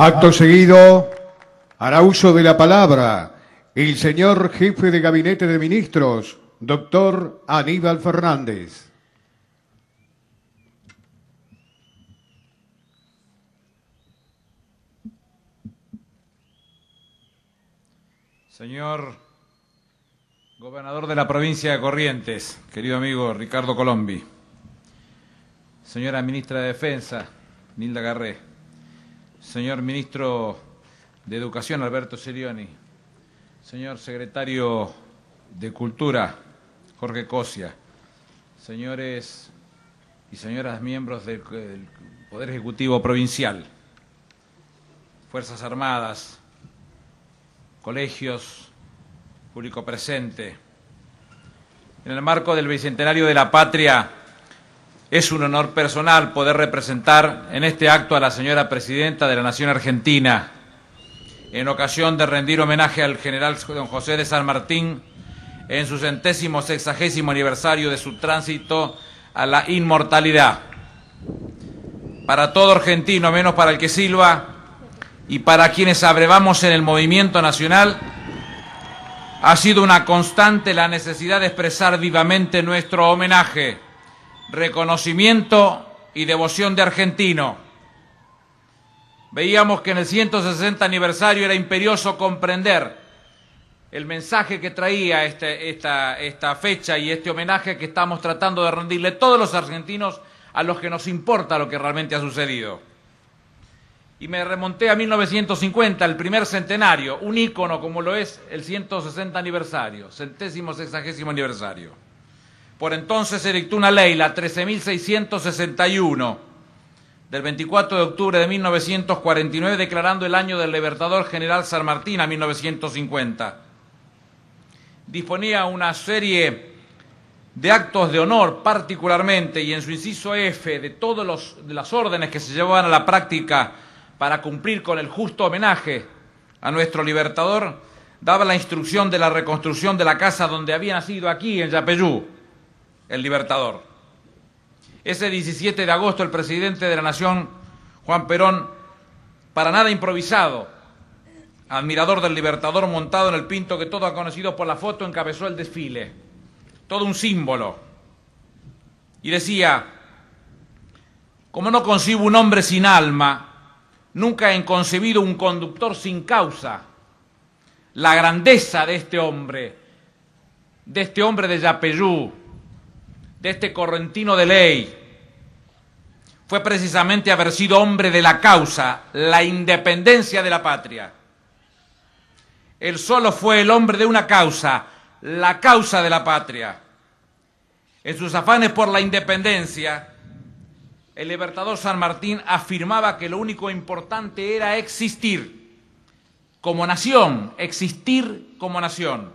Acto seguido, hará uso de la palabra el señor jefe de gabinete de ministros, doctor Aníbal Fernández. Señor gobernador de la provincia de Corrientes, querido amigo Ricardo Colombi, señora ministra de Defensa, Nilda Garré, señor ministro de Educación, Alberto Sirioni, señor secretario de Cultura, Jorge Cosia, señores y señoras miembros del Poder Ejecutivo Provincial, Fuerzas Armadas, colegios, público presente. En el marco del Bicentenario de la Patria, es un honor personal poder representar en este acto a la señora Presidenta de la Nación Argentina, en ocasión de rendir homenaje al general don José de San Martín en su centésimo sexagésimo aniversario de su tránsito a la inmortalidad. Para todo argentino, menos para el que silba, y para quienes abrevamos en el movimiento nacional, ha sido una constante la necesidad de expresar vivamente nuestro homenaje reconocimiento y devoción de argentino. Veíamos que en el 160 aniversario era imperioso comprender el mensaje que traía este, esta, esta fecha y este homenaje que estamos tratando de rendirle todos los argentinos a los que nos importa lo que realmente ha sucedido. Y me remonté a 1950, el primer centenario, un ícono como lo es el 160 aniversario, centésimo sexagésimo aniversario. Por entonces se dictó una ley, la 13.661, del 24 de octubre de 1949, declarando el año del Libertador General San Martín a 1950. Disponía una serie de actos de honor particularmente y en su inciso F de todas las órdenes que se llevaban a la práctica para cumplir con el justo homenaje a nuestro libertador, daba la instrucción de la reconstrucción de la casa donde había nacido aquí en Yapeyú el libertador. Ese 17 de agosto el presidente de la Nación, Juan Perón, para nada improvisado, admirador del libertador montado en el pinto que todo ha conocido por la foto, encabezó el desfile, todo un símbolo. Y decía, como no concibo un hombre sin alma, nunca he concebido un conductor sin causa. La grandeza de este hombre, de este hombre de Yapeyú, de este correntino de ley fue precisamente haber sido hombre de la causa, la independencia de la patria. Él solo fue el hombre de una causa, la causa de la patria. En sus afanes por la independencia, el libertador San Martín afirmaba que lo único importante era existir como nación, existir como nación,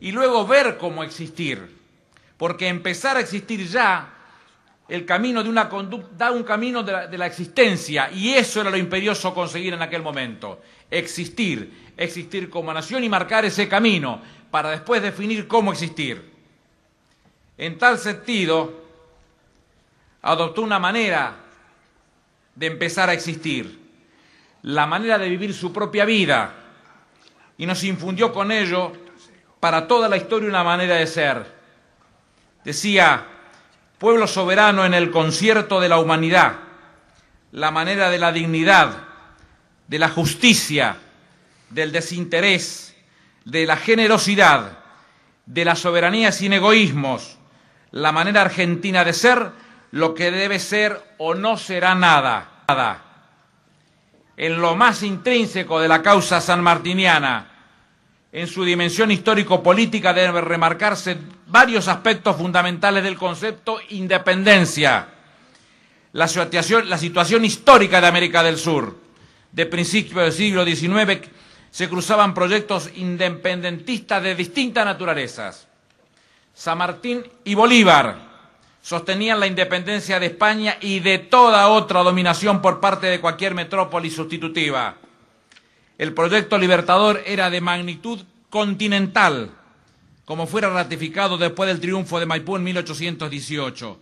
y luego ver cómo existir porque empezar a existir ya el camino de una conducta, da un camino de la, de la, existencia, y eso era lo imperioso conseguir en aquel momento, existir, existir como nación y marcar ese camino para después definir cómo existir. En tal sentido, adoptó una manera de empezar a existir, la manera de vivir su propia vida, y nos infundió con ello para toda la historia una manera de ser Decía, pueblo soberano en el concierto de la humanidad, la manera de la dignidad, de la justicia, del desinterés, de la generosidad, de la soberanía sin egoísmos, la manera argentina de ser, lo que debe ser o no será nada. En lo más intrínseco de la causa sanmartiniana, en su dimensión histórico-política debe remarcarse varios aspectos fundamentales del concepto independencia. La situación, histórica de América del Sur. De principios del siglo XIX se cruzaban proyectos independentistas de distintas naturalezas. San Martín y Bolívar sostenían la independencia de España y de toda otra dominación por parte de cualquier metrópoli sustitutiva. El proyecto libertador era de magnitud continental como fuera ratificado después del triunfo de Maipú en 1818.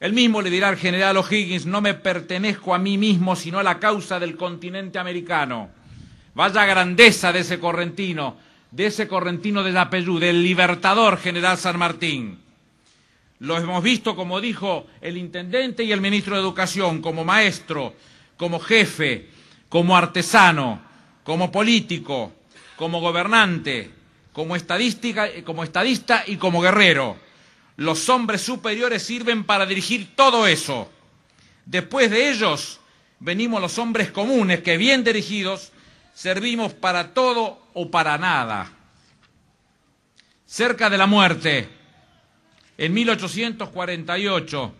El mismo le dirá al general O'Higgins, no me pertenezco a mí mismo, sino a la causa del continente americano. Vaya grandeza de ese correntino, de ese correntino de la del libertador general San Martín. Lo hemos visto, como dijo el intendente y el ministro de Educación, como maestro, como jefe, como artesano, como político, como gobernante, eh, como, estadista y como guerrero. Los hombres superiores sirven para dirigir todo eso. Después de ellos venimos los hombres comunes que bien dirigidos servimos para todo o para nada. Cerca de la muerte, en 1848,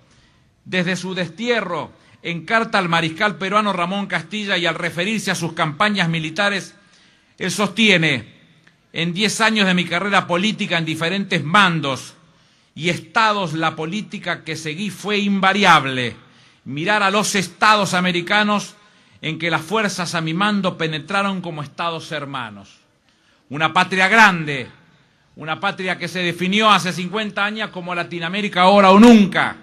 desde su destierro, en carta al mariscal peruano Ramón Castilla y al referirse a sus campañas militares, él sostiene en diez años de mi carrera política en diferentes mandos y estados, la política que seguí fue invariable. Mirar a los estados americanos en que las fuerzas a mi mando penetraron como estados hermanos. Una patria grande, una patria que se definió hace 50 años como Latinoamérica ahora o nunca,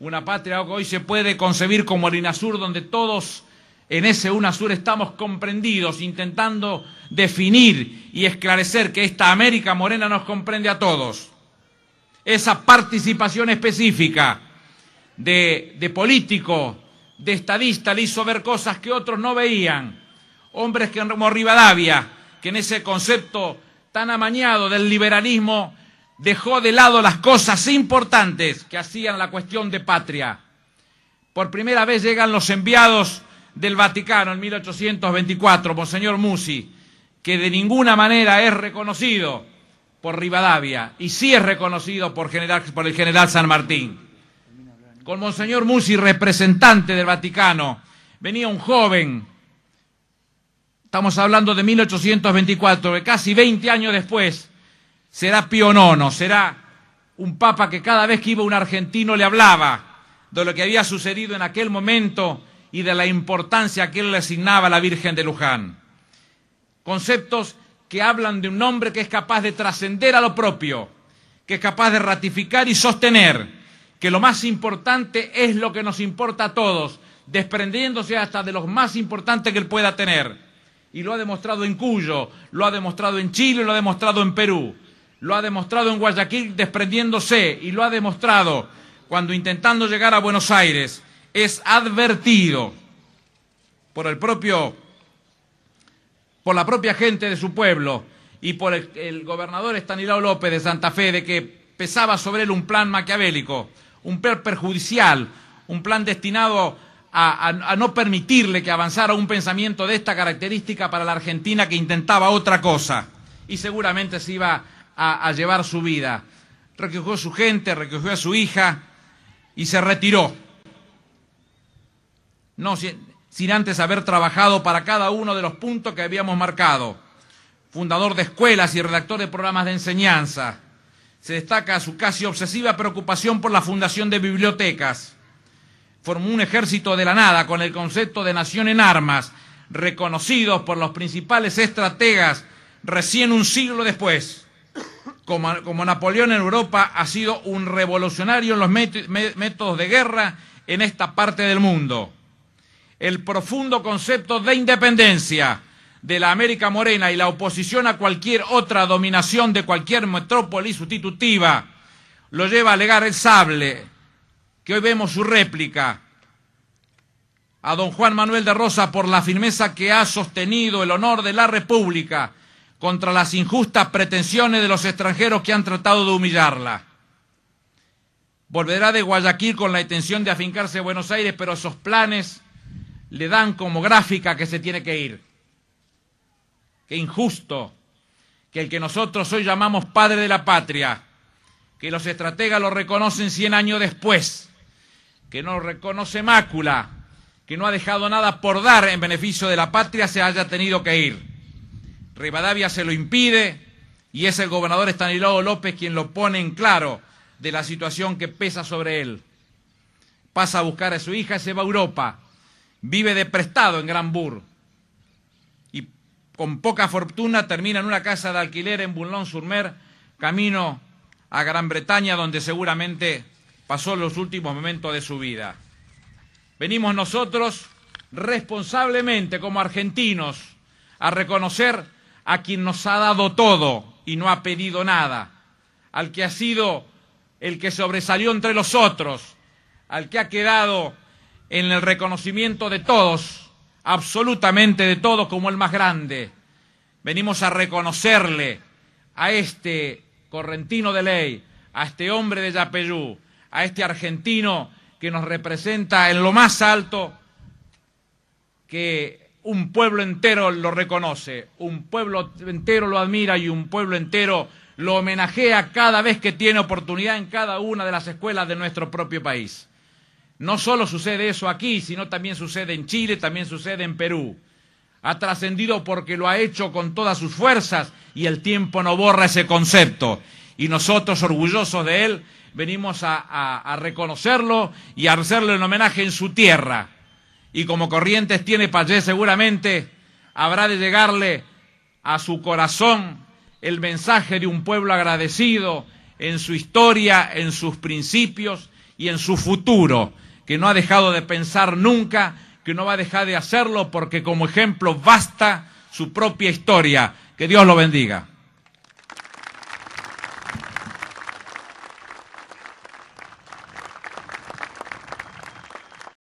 una patria que hoy se puede concebir como el Sur, donde todos en ese UNASUR estamos comprendidos, intentando definir y esclarecer que esta América morena nos comprende a todos. Esa participación específica de, político, de estadista, le hizo ver cosas que otros no veían. Hombres que como Rivadavia, que en ese concepto tan amañado del liberalismo dejó de lado las cosas importantes que hacían la cuestión de patria. Por primera vez llegan los enviados del Vaticano en 1824, Monseñor Musi, que de ninguna manera es reconocido por Rivadavia y sí es reconocido por, el general San Martín. Con Monseñor Musi, representante del Vaticano, venía un joven, estamos hablando de 1824, que casi 20 años después será Pío IX, será un papa que cada vez que iba un argentino le hablaba de lo que había sucedido en aquel momento y de la importancia que él le asignaba a la Virgen de Luján. Conceptos que hablan de un hombre que es capaz de trascender a lo propio, que es capaz de ratificar y sostener que lo más importante es lo que nos importa a todos, desprendiéndose hasta de los más importantes que él pueda tener. Y lo ha demostrado en Cuyo, lo ha demostrado en Chile, lo ha demostrado en Perú, lo ha demostrado en Guayaquil desprendiéndose y lo ha demostrado cuando intentando llegar a Buenos Aires es advertido por el propio por la propia gente de su pueblo y por el, gobernador Stanilao López de Santa Fe de que pesaba sobre él un plan maquiavélico, un plan perjudicial, un plan destinado a, no permitirle que avanzara un pensamiento de esta característica para la Argentina que intentaba otra cosa y seguramente se iba a, a llevar su vida. Recogió a su gente, recogió a su hija y se retiró no sin antes haber trabajado para cada uno de los puntos que habíamos marcado. Fundador de escuelas y redactor de programas de enseñanza. Se destaca su casi obsesiva preocupación por la fundación de bibliotecas. Formó un ejército de la nada con el concepto de nación en armas, reconocido por los principales estrategas recién un siglo después. como Napoleón en Europa ha sido un revolucionario en los métodos de guerra en esta parte del mundo el profundo concepto de independencia de la América Morena y la oposición a cualquier otra dominación de cualquier metrópoli sustitutiva, lo lleva a alegar el sable, que hoy vemos su réplica, a don Juan Manuel de Rosa por la firmeza que ha sostenido el honor de la República contra las injustas pretensiones de los extranjeros que han tratado de humillarla. Volverá de Guayaquil con la intención de afincarse a Buenos Aires, pero esos planes le dan como gráfica que se tiene que ir. Qué injusto que el que nosotros hoy llamamos padre de la patria, que los estrategas lo reconocen 100 años después, que no reconoce mácula, que no ha dejado nada por dar en beneficio de la patria, se haya tenido que ir. Rivadavia se lo impide y es el gobernador Estanislao López quien lo pone en claro de la situación que pesa sobre él. Pasa a buscar a su hija, se va a Europa vive de prestado en Granbourg y con poca fortuna termina en una casa de alquiler en Boulogne-sur-Mer, camino a Gran Bretaña, donde seguramente pasó los últimos momentos de su vida. Venimos nosotros responsablemente como argentinos a reconocer a quien nos ha dado todo y no ha pedido nada, al que ha sido el que sobresalió entre los otros, al que ha quedado en el reconocimiento de todos, absolutamente de todos, como el más grande. Venimos a reconocerle a este correntino de ley, a este hombre de Yapeyú, a este argentino que nos representa en lo más alto, que un pueblo entero lo reconoce, un pueblo entero lo admira y un pueblo entero lo homenajea cada vez que tiene oportunidad en cada una de las escuelas de nuestro propio país. No solo sucede eso aquí, sino también sucede en Chile, también sucede en Perú. Ha trascendido porque lo ha hecho con todas sus fuerzas y el tiempo no borra ese concepto. Y nosotros, orgullosos de él, venimos a, reconocerlo y a hacerle un homenaje en su tierra. Y como Corrientes tiene Payé, seguramente habrá de llegarle a su corazón el mensaje de un pueblo agradecido en su historia, en sus principios y en su futuro que no ha dejado de pensar nunca, que no va a dejar de hacerlo porque como ejemplo basta su propia historia. Que Dios lo bendiga.